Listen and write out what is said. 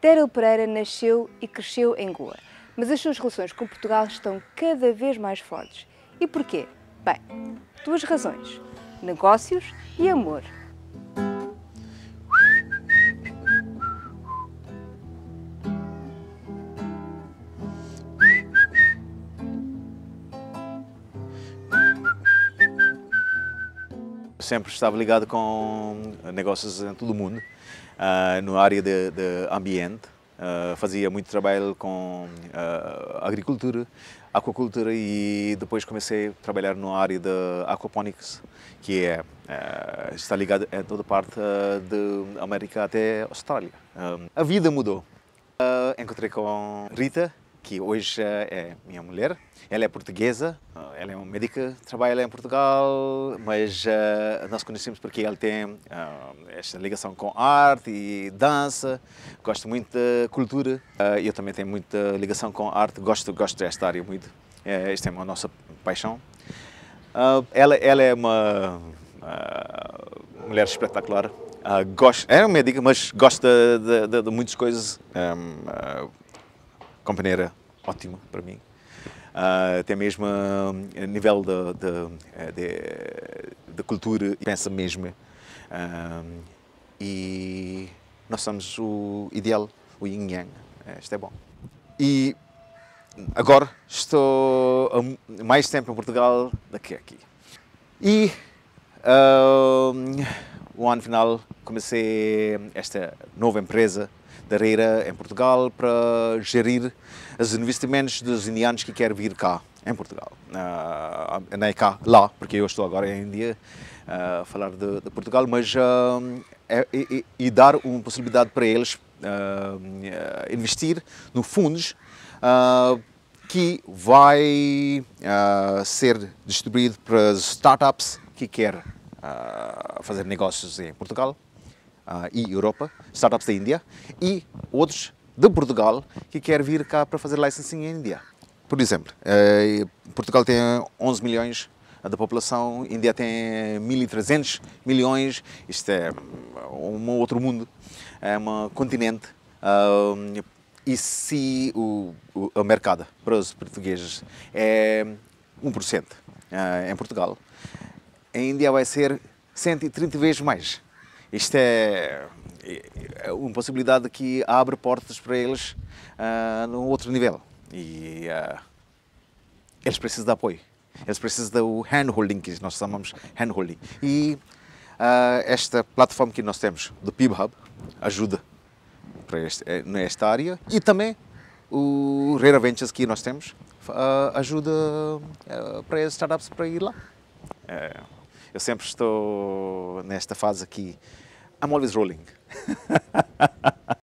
Téril Pereira nasceu e cresceu em Goa, mas as suas relações com Portugal estão cada vez mais fortes. E porquê? Bem, duas razões: negócios e amor. sempre estava ligado com negócios em todo o mundo, uh, no área de, de ambiente. Uh, fazia muito trabalho com uh, agricultura, aquacultura e depois comecei a trabalhar na área de aquaponics, que é, uh, está ligado em toda parte da América até a Austrália. a vida mudou. encontrei com Rita, hoje é minha mulher. Ela é portuguesa, ela é uma médica, trabalha lá em Portugal, mas uh, nós conhecemos porque ela tem uh, esta ligação com arte e dança, gosta muito da cultura. Uh, eu também tenho muita ligação com arte, gosto, gosto desta área muito. esta é a nossa paixão. Uh, ela, ela é uma mulher espetacular, Uh, é uma médica, mas gosta de, de, de muitas coisas. Um, uh, companheira ótimo para mim. Uh, até mesmo ah, a, nível da ah, de, de, cultura, pensa mesmo. Uh, e nós somos o ideal, o yin yang. Isto é bom. E agora estou mais tempo em Portugal do que aqui. E. Uh, um ano final comecei esta nova empresa da Reira em Portugal para gerir os investimentos dos indianos que querem vir cá em Portugal. Uh, ah, nem cá, lá, porque eu estou agora em Índia ah, a uh, falar de, de, Portugal, mas uh, é, é, e dar uma possibilidade para eles uh, investir no fundos que vai ser distribuído para as startups que querem a fazer negócios em Portugal e Europa, startups da Índia e outros de Portugal que querem vir cá para fazer licensing em Índia. Por exemplo, eh, Portugal tem 11 milhões da população, Índia tem 1.300 milhões, isto é hum, um outro mundo, é um continente. Hum, e se o, o, o, mercado para os portugueses é 1% uh, eh, em Portugal, a Índia vai ser 130 vezes mais. Isto é, é uma possibilidade que abre portas para eles uh, num outro nível. E uh, eles precisam de apoio. Eles precisam do handholding, que nós chamamos handholding. E uh, esta plataforma que nós temos, do PIB Hub, ajuda para este, eh, nesta área. E também o Rare Ventures que nós temos uh, ajuda uh, para startups para ir lá. É. Eu sempre estou nesta fase aqui. I'm always rolling.